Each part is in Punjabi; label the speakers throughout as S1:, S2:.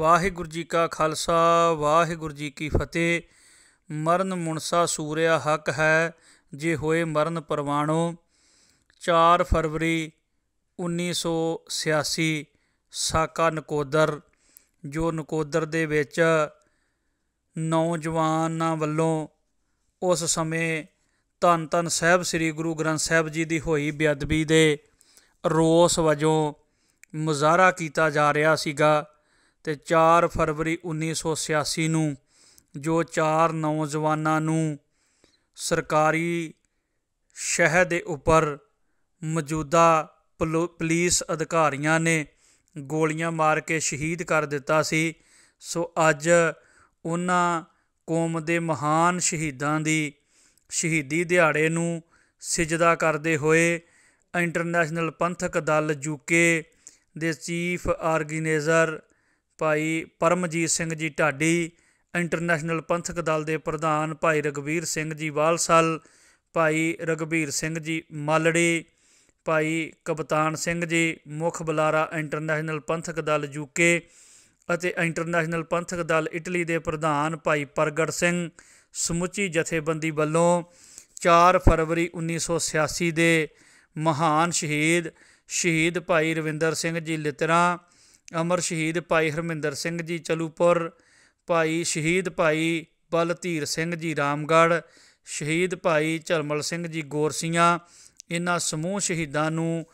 S1: ਵਾਹਿਗੁਰੂ ਜੀ ਕਾ ਖਾਲਸਾ ਵਾਹਿਗੁਰੂ ਜੀ ਕੀ ਫਤਿਹ ਮਰਨ ਮੁਨਸਾ ਸੂਰਿਆ ਹੱਕ ਹੈ ਜੇ ਹੋਏ ਮਰਨ ਪਰਵਾਣੋ 4 ਫਰਵਰੀ 1986 ਸਾਕਾ ਨਕੋਦਰ ਜੋ ਨਕੋਦਰ ਦੇ ਵਿੱਚ ਨੌਜਵਾਨਾਂ ਵੱਲੋਂ ਉਸ ਸਮੇਂ ਧੰਨ ਧੰਨ ਸਾਹਿਬ ਸ੍ਰੀ ਗੁਰੂ ਗ੍ਰੰਥ ਸਾਹਿਬ ਜੀ ਦੀ ਹੋਈ ਬੇਅਦਬੀ ਦੇ ਰੋਸ ਵਜੋਂ ਮੁਜ਼ਾਹਰਾ ਕੀਤਾ ਜਾ ਰਿਹਾ ਸੀਗਾ ਤੇ 4 ਫਰਵਰੀ 1986 ਨੂੰ ਜੋ ਚਾਰ ਨੌਜਵਾਨਾਂ ਨੂੰ ਸਰਕਾਰੀ ਸ਼ਹਿਰ ਦੇ ਉੱਪਰ ਮੌਜੂਦਾ ਪੁਲਿਸ ਅਧਿਕਾਰੀਆਂ ਨੇ ਗੋਲੀਆਂ ਮਾਰ ਕੇ ਸ਼ਹੀਦ ਕਰ ਦਿੱਤਾ ਸੀ ਸੋ ਅੱਜ ਉਹਨਾਂ ਕੌਮ ਦੇ ਮਹਾਨ ਸ਼ਹੀਦਾਂ ਦੀ ਸ਼ਹੀਦੀ ਦਿਹਾੜੇ ਨੂੰ ਸਜਦਾ ਕਰਦੇ ਹੋਏ ਇੰਟਰਨੈਸ਼ਨਲ ਪੰਥਕ ਦਲ ਯੂਕੇ ਦੇ ਚੀਫ ਆਰਗੇਨਾਈਜ਼ਰ ਭਾਈ ਪਰਮਜੀਤ ਸਿੰਘ ਜੀ ਢਾਡੀ ਇੰਟਰਨੈਸ਼ਨਲ ਪੰਥਕ ਦਲ ਦੇ ਪ੍ਰਧਾਨ ਭਾਈ ਰਗਵੀਰ ਸਿੰਘ ਜੀ ਵਾਲਸਲ ਭਾਈ ਰਗਵੀਰ ਸਿੰਘ ਜੀ ਮਾਲੜੀ ਭਾਈ ਕਪਤਾਨ ਸਿੰਘ ਜੀ ਮੁਖ ਬੁਲਾਰਾ ਇੰਟਰਨੈਸ਼ਨਲ ਪੰਥਕ ਦਲ ਯੂਕੇ ਅਤੇ ਇੰਟਰਨੈਸ਼ਨਲ ਪੰਥਕ ਦਲ ਇਟਲੀ ਦੇ ਪ੍ਰਧਾਨ ਭਾਈ ਪ੍ਰਗਟ ਸਿੰਘ ਸਮੁੱਚੀ ਜਥੇਬੰਦੀ ਵੱਲੋਂ 4 ਫਰਵਰੀ 1986 ਦੇ ਮਹਾਨ ਸ਼ਹੀਦ ਸ਼ਹੀਦ ਭਾਈ ਰਵਿੰਦਰ ਸਿੰਘ ਜੀ ਲਿਤਰਾ ਅਮਰ ਸ਼ਹੀਦ ਭਾਈ ਹਰਮਿੰਦਰ ਸਿੰਘ ਜੀ ਚਲੂਪੁਰ ਭਾਈ ਸ਼ਹੀਦ ਭਾਈ ਬਲਧੀਰ ਸਿੰਘ ਜੀ ਰਾਮਗੜ੍ਹ ਸ਼ਹੀਦ ਭਾਈ ਝਲਮਲ ਸਿੰਘ ਜੀ ਗੋਰਸੀਆਂ ਇਹਨਾਂ ਸਮੂਹ ਸ਼ਹੀਦਾਂ ਨੂੰ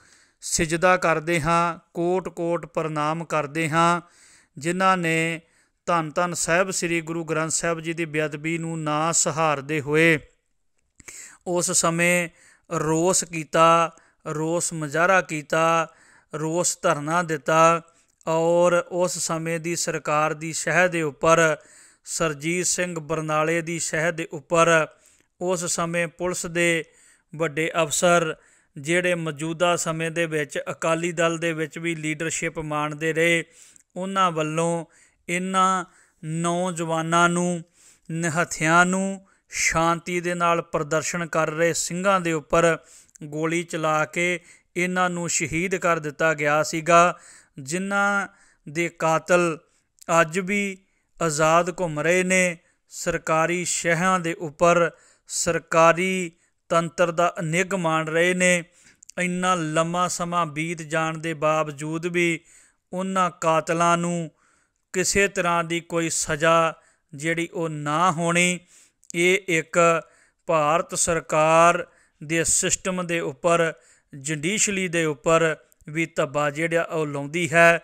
S1: ਸਜਦਾ ਕਰਦੇ ਹਾਂ ਕੋਟ-ਕੋਟ ਪ੍ਰਣਾਮ ਕਰਦੇ ਹਾਂ ਜਿਨ੍ਹਾਂ ਨੇ ਧੰਨ ਧੰਨ ਸਾਹਿਬ ਸ੍ਰੀ ਗੁਰੂ ਗ੍ਰੰਥ ਸਾਹਿਬ ਜੀ ਦੀ ਬੇਅਦਬੀ ਨੂੰ ਨਾ ਸਹਾਰਦੇ ਹੋਏ ਉਸ ਸਮੇਂ ਰੋਸ ਕੀਤਾ ਰੋਸ ਮਜ਼ਾਰਾ ਕੀਤਾ ਰੋਸ ਧਰਨਾ ਦਿੱਤਾ ਔਰ ਉਸ ਸਮੇਂ ਦੀ ਸਰਕਾਰ ਦੀ ਸ਼ਹਿ ਦੇ ਉੱਪਰ ਸਰਜੀਤ ਸਿੰਘ ਬਰਨਾਲੇ ਦੀ ਸ਼ਹਿ ਦੇ ਉੱਪਰ ਉਸ ਸਮੇਂ ਪੁਲਿਸ ਦੇ ਵੱਡੇ ਅਫਸਰ ਜਿਹੜੇ ਮੌਜੂਦਾ ਸਮੇਂ ਦੇ ਵਿੱਚ ਅਕਾਲੀ ਦਲ ਦੇ ਵਿੱਚ ਵੀ ਲੀਡਰਸ਼ਿਪ ਮਾਣਦੇ ਰਹੇ ਉਹਨਾਂ ਵੱਲੋਂ ਇਹਨਾਂ ਨੌਜਵਾਨਾਂ ਨੂੰ ਨਿਹਥਿਆਂ ਨੂੰ ਸ਼ਾਂਤੀ ਦੇ ਨਾਲ ਪ੍ਰਦਰਸ਼ਨ ਕਰ ਰਹੇ ਸਿੰਘਾਂ ਦੇ ਉੱਪਰ ਗੋਲੀ ਚਲਾ ਕੇ ਇਹਨਾਂ ਨੂੰ ਸ਼ਹੀਦ ਕਰ ਦਿੱਤਾ ਗਿਆ ਸੀਗਾ ਜਿਨ੍ਹਾਂ ਦੇ ਕਾਤਲ ਅੱਜ ਵੀ ਆਜ਼ਾਦ ਘੁੰਮ ਰਹੇ ਨੇ ਸਰਕਾਰੀ ਸ਼ਹਿਾਂ ਦੇ ਉੱਪਰ ਸਰਕਾਰੀ ਤੰਤਰ ਦਾ ਅਨਿਗ ਮਾਣ ਰਹੇ ਨੇ ਇੰਨਾ ਲੰਮਾ ਸਮਾਂ ਬੀਤ ਜਾਣ ਦੇ ਬਾਵਜੂਦ ਵੀ ਉਹਨਾਂ ਕਾਤਲਾਂ ਨੂੰ ਕਿਸੇ ਤਰ੍ਹਾਂ ਦੀ ਕੋਈ ਸਜ਼ਾ ਜਿਹੜੀ ਉਹ ਨਾ ਹੋਣੀ ਇਹ ਇੱਕ ਭਾਰਤ ਸਰਕਾਰ ਦੇ ਸਿਸਟਮ ਦੇ ਉੱਪਰ ਜੁਡੀਸ਼ਲੀ ਦੇ ਉੱਪਰ ਵੀ ਧੱਬਾ ਜਿਹੜਾ ਉਹ ਲਾਉਂਦੀ ਹੈ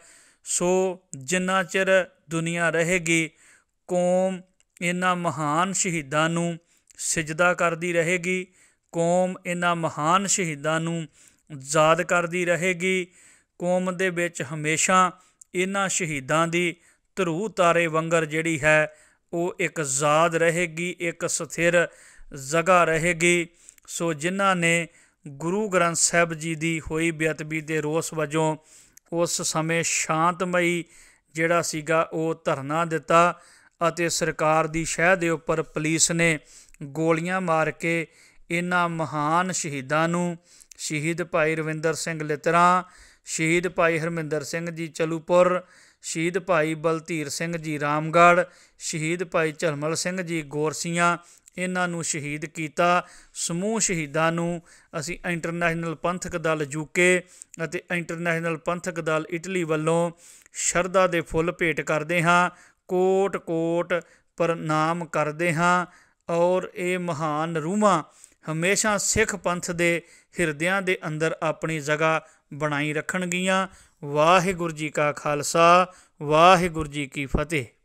S1: ਸੋ ਜਿੰਨਾ ਚਿਰ ਦੁਨੀਆ ਰਹੇਗੀ ਕੌਮ ਇਹਨਾਂ ਮਹਾਨ ਸ਼ਹੀਦਾਂ ਨੂੰ ਸਜਦਾ ਕਰਦੀ ਰਹੇਗੀ ਕੌਮ ਇਹਨਾਂ ਮਹਾਨ ਸ਼ਹੀਦਾਂ ਨੂੰ ਯਾਦ ਕਰਦੀ ਰਹੇਗੀ ਕੌਮ ਦੇ ਵਿੱਚ ਹਮੇਸ਼ਾ ਇਹਨਾਂ ਸ਼ਹੀਦਾਂ ਦੀ ਧਰੂ ਤਾਰੇ ਵੰਗਰ ਜਿਹੜੀ ਹੈ ਉਹ ਇੱਕ ਯਾਦ ਰਹੇਗੀ ਇੱਕ ਸਥਿਰ ਜਗ੍ਹਾ ਰਹੇਗੀ ਸੋ ਜਿਨ੍ਹਾਂ ਨੇ ਗੁਰੂ ਗ੍ਰੰਥ ਸਾਹਿਬ ਜੀ ਦੀ ਹੋਈ ਬੇਅਤਬੀ ਦੇ ਰੋਸ ਵਜੋਂ ਉਸ ਸਮੇਂ ਸ਼ਾਂਤਮਈ ਜਿਹੜਾ ਸੀਗਾ ਉਹ ਧਰਨਾ ਦਿੱਤਾ ਅਤੇ ਸਰਕਾਰ ਦੀ ਸ਼ਹਿ ਦੇ ਉੱਪਰ ਪੁਲਿਸ ਨੇ ਗੋਲੀਆਂ ਮਾਰ ਕੇ ਇਹਨਾਂ ਮਹਾਨ ਸ਼ਹੀਦਾਂ ਨੂੰ ਸ਼ਹੀਦ ਭਾਈ ਰਵਿੰਦਰ ਸਿੰਘ ਲਿਤਰਾ ਸ਼ਹੀਦ ਭਾਈ ਹਰਮਿੰਦਰ ਸਿੰਘ ਜੀ ਚਲੂਪੁਰ ਸ਼ਹੀਦ ਭਾਈ ਬਲਧੀਰ ਸਿੰਘ ਜੀ ਰਾਮਗੜ੍ਹ ਸ਼ਹੀਦ ਭਾਈ ਝਲਮਲ ਸਿੰਘ ਜੀ ਗੋਰਸੀਆਂ ਇਹਨਾਂ ਨੂੰ ਸ਼ਹੀਦ ਕੀਤਾ ਸਮੂਹ ਸ਼ਹੀਦਾਂ ਨੂੰ ਅਸੀਂ ਇੰਟਰਨੈਸ਼ਨਲ ਪੰਥਕ ਦਲ ਯੂਕੇ ਅਤੇ ਇੰਟਰਨੈਸ਼ਨਲ ਪੰਥਕ ਦਲ ਇਟਲੀ ਵੱਲੋਂ ਸ਼ਰਧਾ ਦੇ ਫੁੱਲ ਭੇਟ ਕਰਦੇ ਹਾਂ ਕੋਟ-ਕੋਟ ਪ੍ਰਣਾਮ ਕਰਦੇ ਹਾਂ ਔਰ ਇਹ ਮਹਾਨ ਰੂਹਾਂ ਹਮੇਸ਼ਾ ਸਿੱਖ ਪੰਥ ਦੇ ਹਿਰਦਿਆਂ ਦੇ ਅੰਦਰ ਆਪਣੀ ਜਗ੍ਹਾ ਬਣਾਈ ਰੱਖਣਗੀਆਂ ਵਾਹਿਗੁਰੂ ਜੀ ਕਾ ਖਾਲਸਾ ਵਾਹਿਗੁਰੂ ਜੀ ਕੀ ਫਤਿਹ